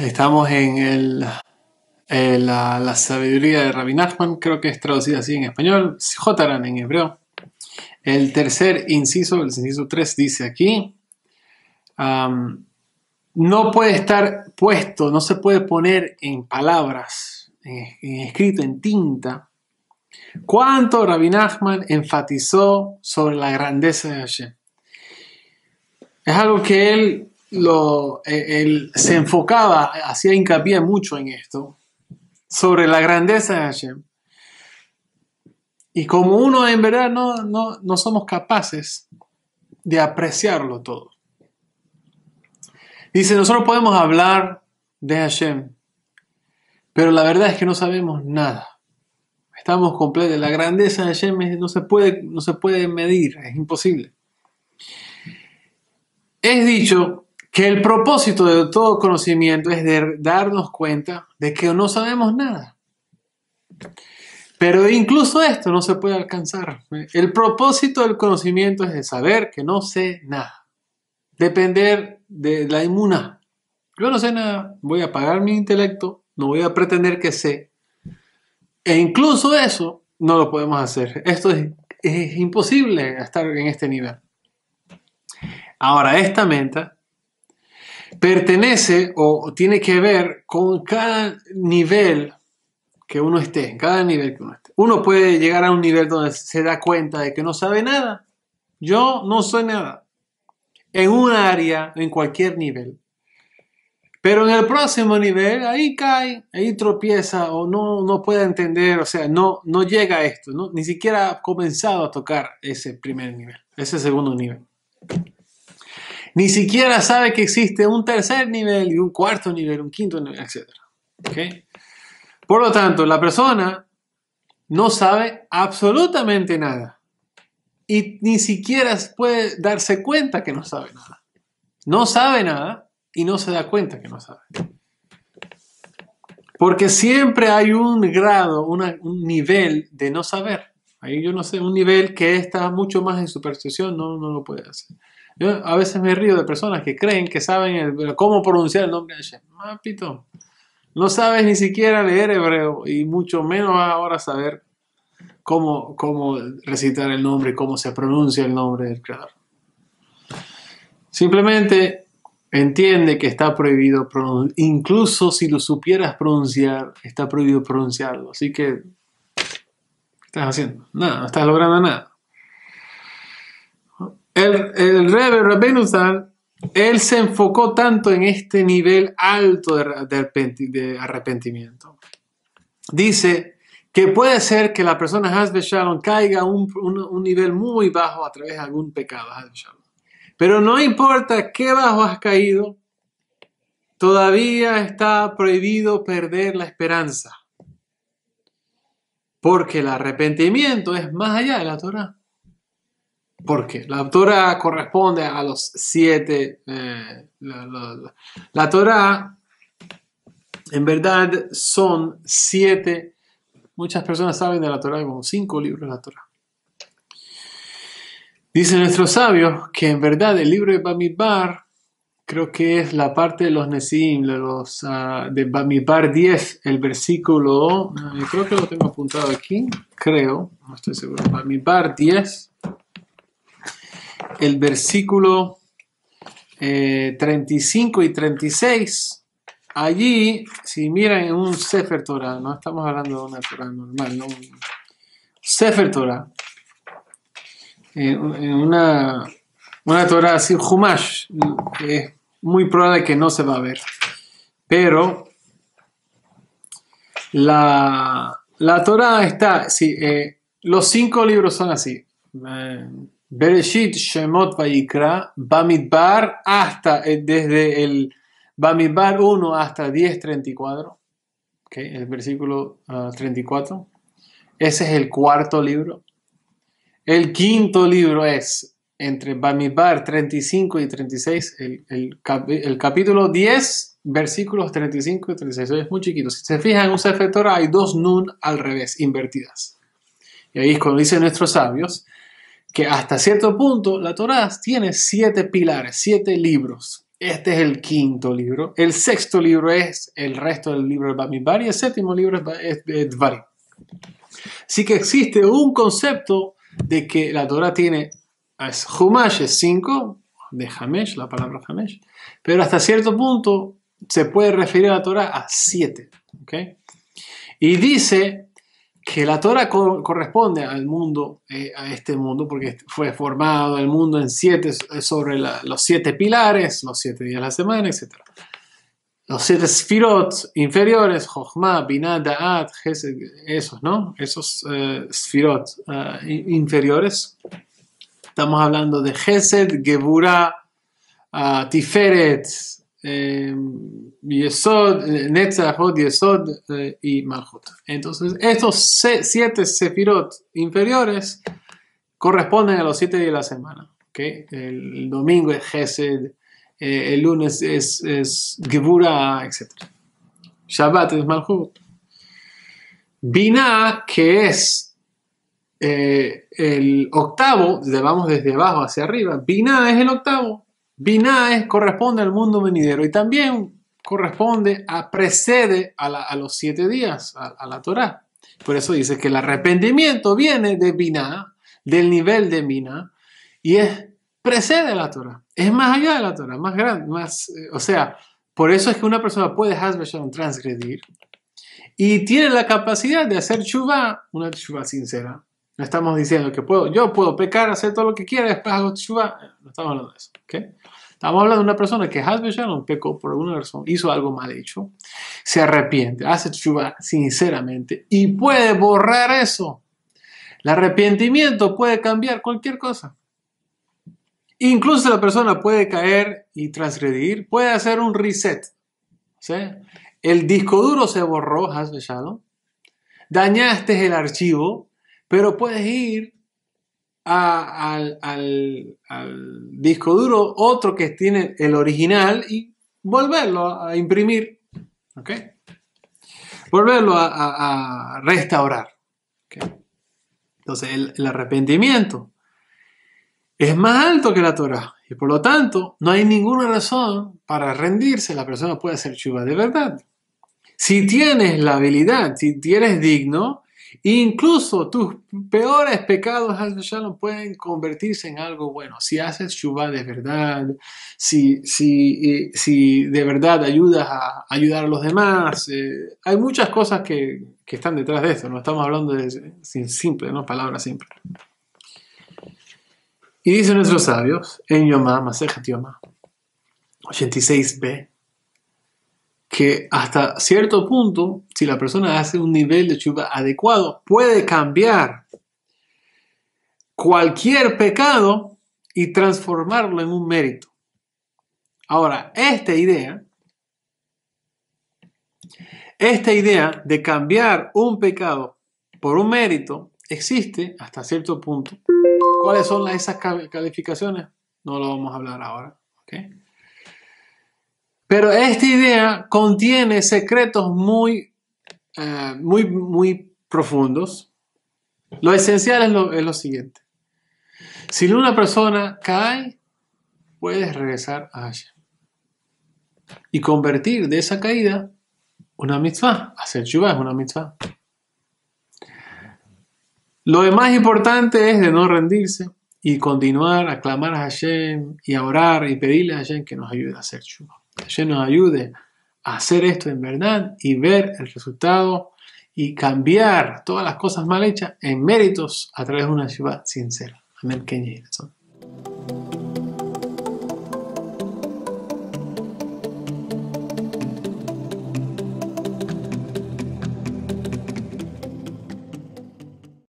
estamos en el, eh, la, sabiduría de Rabbi Nachman, creo que es traducida así en español, Jotaran en hebreo. El tercer inciso, el inciso 3, dice aquí, no puede estar puesto, no se puede poner en palabras, en, escrito, en tinta, cuánto Rabbi Nachman enfatizó sobre la grandeza de Hashem. Es algo que él lo, eh, él se enfocaba, hacía hincapié mucho en esto, sobre la grandeza de Hashem. Y como uno en verdad no, somos capaces de apreciarlo todo. Dice, nosotros podemos hablar de Hashem, pero la verdad es que no sabemos nada. Estamos completos. La grandeza de Hashem no se puede, no se puede medir, es imposible. Es dicho que el propósito de todo conocimiento es de darnos cuenta de que no sabemos nada. Pero incluso esto no se puede alcanzar. El propósito del conocimiento es de saber que no sé nada. Depender de la inmuna. Yo no sé nada, voy a apagar mi intelecto, no voy a pretender que sé. E incluso eso no lo podemos hacer. Esto es, es imposible estar en este nivel. Ahora, esta meta pertenece o tiene que ver con cada nivel que uno esté, en cada nivel que uno esté. Uno puede llegar a un nivel donde se da cuenta de que no sabe nada. Yo no soy nada. En un área, en cualquier nivel. Pero en el próximo nivel, ahí cae, ahí tropieza o no, no puede entender, o sea, no, no llega a esto, ni siquiera ha comenzado a tocar ese primer nivel, ese segundo nivel ni siquiera sabe que existe un tercer nivel y un cuarto nivel, un quinto nivel, etc. Por lo tanto, la persona no sabe absolutamente nada y ni siquiera puede darse cuenta que no sabe nada. No sabe nada y no se da cuenta que no sabe. Porque siempre hay un grado, un nivel de no saber. Ahí yo no sé, un nivel que está mucho más en superstición, no, no lo puede hacer a veces me río de personas que creen que saben cómo pronunciar el nombre de Hashem. Mapito, ah, no sabes ni siquiera leer hebreo y mucho menos ahora saber cómo, cómo recitar el nombre cómo se pronuncia el nombre del Creador. Simplemente entiende que está prohibido incluso si lo supieras pronunciar, está prohibido pronunciarlo. Así que, ¿qué estás haciendo? Nada, no estás logrando nada. El, el Rebbe él se enfocó tanto en este nivel alto de, arrepentimiento. Dice que puede ser que la persona Hasbe Shalom caiga a un, un, nivel muy bajo a través de algún pecado. Pero no importa qué bajo has caído, todavía está prohibido perder la esperanza. Porque el arrepentimiento es más allá de la Torah. Porque la Torah corresponde a los siete. Eh, la, Torah, en verdad, son siete. Muchas personas saben de la Torah, como cinco libros de la Torah. Dice nuestro sabio que en verdad el libro de Bamibar, creo que es la parte de los Nesim, de, ah, Bamibar 10, el versículo, ah, creo que lo tengo apuntado aquí, creo, no estoy seguro, Bamibar 10, el versículo 35 eh, y 36, allí, si miran en un Sefer Torah, no estamos hablando de una Torah normal, Sefer Torah, eh, una, Torah así, Humash, eh, es muy probable que no se va a ver, pero la, la Torah está, los cinco libros son así. Bereshit, Shemot, Vayikra, Bamidbar, hasta, eh, desde el Bamidbar 1 hasta 10.34, okay, el versículo 34. Ah, Ese es el cuarto libro. El quinto libro es entre Bamidbar 35 y 36, el, capítulo 10, versículos 35 y 36. Es muy chiquito. Si se fijan en un Sefer hay dos Nun al revés, invertidas. Y ahí es cuando dicen nuestros sabios, que hasta cierto punto la Torá tiene siete pilares, siete libros. Este es el quinto libro. El sexto libro es el resto del libro de Bamidbar y el séptimo libro es Dvarim. sí que existe un concepto de que la Torá tiene es es 5, de Hamesh, la palabra Hamesh, pero hasta cierto punto se puede referir a la Torá a siete. Y dice que la Torah corresponde al mundo, eh, a este mundo, porque fue formado el mundo en siete, eh, sobre los siete pilares, los siete días de la semana, etc. Los siete sfirot inferiores, Jochma, Binah, Da'at, Hesed, esos, ¿no? Esos eh, sfirot inferiores. Estamos hablando de Gesed, gebura ah, Tiferet, Em, yesod, Yesod eh, y Malchut. Entonces, estos siete sefirot inferiores corresponden a los siete días de la semana. El, domingo es Gesed, eh, el lunes es, es etc. Shabbat es Malchut Binah, que es eh, el octavo, le vamos desde abajo hacia arriba. Binah es el octavo. Binah corresponde al mundo venidero y también corresponde a, precede a, los siete días, a, la torá, Por eso dice que el arrepentimiento viene de Binah, del nivel de Binah, y es, precede a la torá es más allá de la torá más grande, más, eh, o sea, por eso es que una persona puede transgredir y tiene la capacidad de hacer chuva, una chuva sincera, no estamos diciendo que puedo, yo puedo pecar, hacer todo lo que quiera, después hago teshuva. No estamos hablando de eso. Estamos hablando de una persona que un pecó por alguna razón, hizo algo mal hecho, se arrepiente, hace teshuva sinceramente y puede borrar eso. El arrepentimiento puede cambiar cualquier cosa. Incluso la persona puede caer y transgredir, puede hacer un reset. ¿sí? El disco duro se borró, besado, Dañaste el archivo, pero puedes ir al, disco duro, otro que tiene el original y volverlo a, imprimir, ¿ok? Volverlo a, restaurar. Entonces, el, arrepentimiento es más alto que la Torah y por lo tanto no hay ninguna razón para rendirse. La persona puede ser chiva de verdad. Si tienes la habilidad, si eres digno, Incluso tus peores pecados pueden convertirse en algo bueno. Si haces Shubá de verdad, si, si, eh, si de verdad ayudas a ayudar a los demás, eh, hay muchas cosas que, están detrás de esto. No estamos hablando de simple, no palabras simples. Y dicen nuestros sabios en Yomá, Yomá, 86b, que hasta cierto punto, si la persona hace un nivel de chuva adecuado, puede cambiar cualquier pecado y transformarlo en un mérito. Ahora, esta idea, esta idea de cambiar un pecado por un mérito existe hasta cierto punto. ¿Cuáles son esas calificaciones? No lo vamos a hablar ahora. ¿okay? Pero esta idea contiene secretos muy, eh, muy, muy profundos. Lo esencial es lo, siguiente. Si una persona cae, puedes regresar a Hashem y convertir de esa caída una mitzvah. Hacer chuva es una mitzvah. Lo más importante es de no rendirse y continuar a clamar a Hashem y a orar y pedirle a Hashem que nos ayude a hacer chuva. Que nos ayude a hacer esto en verdad y ver el resultado y cambiar todas las cosas mal hechas en méritos a través de una ciudad sincera. Amén.